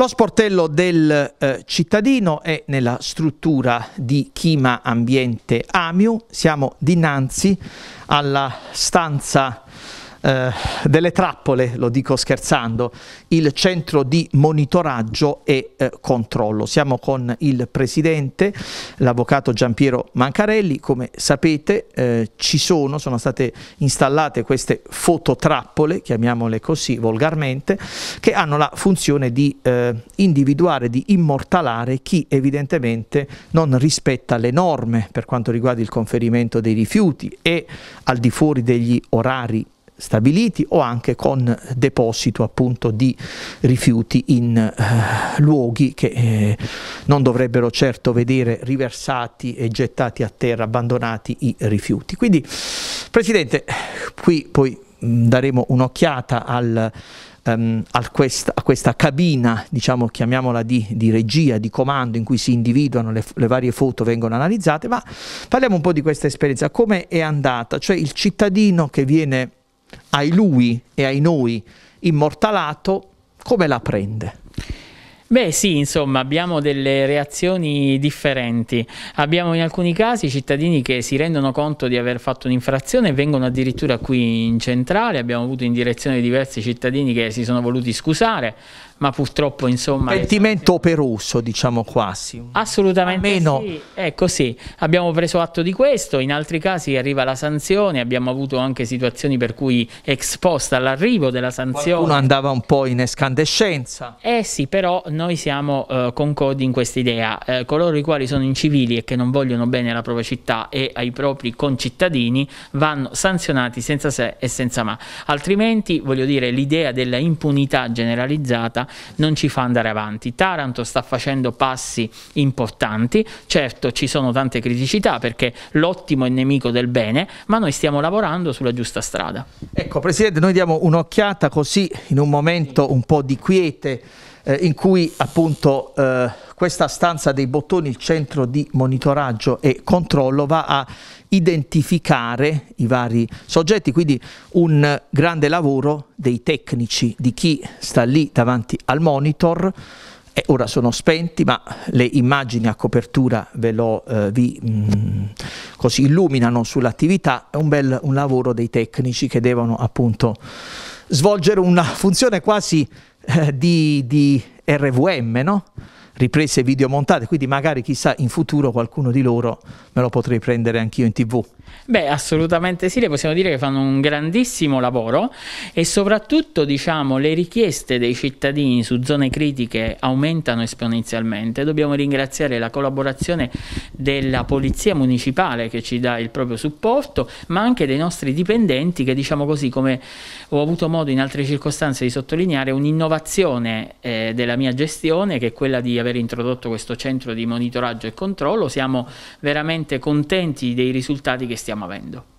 Lo sportello del eh, cittadino è nella struttura di Chima Ambiente Amiu. Siamo dinanzi alla stanza eh, delle trappole, lo dico scherzando, il centro di monitoraggio e eh, controllo. Siamo con il presidente, l'avvocato Giampiero Mancarelli. Come sapete eh, ci sono, sono state installate queste fototrappole, chiamiamole così volgarmente, che hanno la funzione di eh, individuare, di immortalare chi evidentemente non rispetta le norme per quanto riguarda il conferimento dei rifiuti e al di fuori degli orari stabiliti o anche con deposito appunto di rifiuti in eh, luoghi che eh, non dovrebbero certo vedere riversati e gettati a terra, abbandonati i rifiuti. Quindi Presidente, qui poi mm, daremo un'occhiata al ehm, a questa, a, questa, cabina, diciamo, chiamiamola di, di, regia, di comando, in cui si individuano le, le, varie foto, vengono analizzate, ma parliamo un po' di questa esperienza, come è andata, cioè il cittadino che viene ai lui e ai noi immortalato, come la prende? Beh sì, insomma, abbiamo delle reazioni differenti. Abbiamo in alcuni casi cittadini che si rendono conto di aver fatto un'infrazione e vengono addirittura qui in centrale, abbiamo avuto in direzione diversi cittadini che si sono voluti scusare, ma purtroppo insomma... Pentimento operoso diciamo quasi. Assolutamente Almeno... sì, è così. Ecco, abbiamo preso atto di questo, in altri casi arriva la sanzione, abbiamo avuto anche situazioni per cui esposta all'arrivo della sanzione... Qualcuno andava un po' in escandescenza. Eh sì, però noi siamo eh, concordi in questa idea. Eh, coloro i quali sono incivili e che non vogliono bene alla propria città e ai propri concittadini vanno sanzionati senza se e senza ma. Altrimenti, voglio dire, l'idea della impunità generalizzata non ci fa andare avanti. Taranto sta facendo passi importanti, certo ci sono tante criticità perché l'ottimo è nemico del bene, ma noi stiamo lavorando sulla giusta strada. Ecco, Presidente, noi diamo un'occhiata così in un momento un po' di quiete eh, in cui appunto eh, questa stanza dei bottoni, il centro di monitoraggio e controllo, va a identificare i vari soggetti, quindi un grande lavoro dei tecnici, di chi sta lì davanti al monitor, e eh, ora sono spenti, ma le immagini a copertura ve lo eh, vi, mh, mm, così illuminano sull'attività. È un bel un lavoro dei tecnici che devono appunto svolgere una funzione quasi eh, di, di RVM, no? riprese video montate, quindi magari chissà in futuro qualcuno di loro me lo potrei prendere anch'io in tv. Beh, assolutamente sì, le possiamo dire che fanno un grandissimo lavoro e soprattutto diciamo le richieste dei cittadini su zone critiche aumentano esponenzialmente. Dobbiamo ringraziare la collaborazione della Polizia Municipale che ci dà il proprio supporto, ma anche dei nostri dipendenti che diciamo così come ho avuto modo in altre circostanze di sottolineare un'innovazione eh, della mia gestione che è quella di avere aver introdotto questo centro di monitoraggio e controllo, siamo veramente contenti dei risultati che stiamo avendo.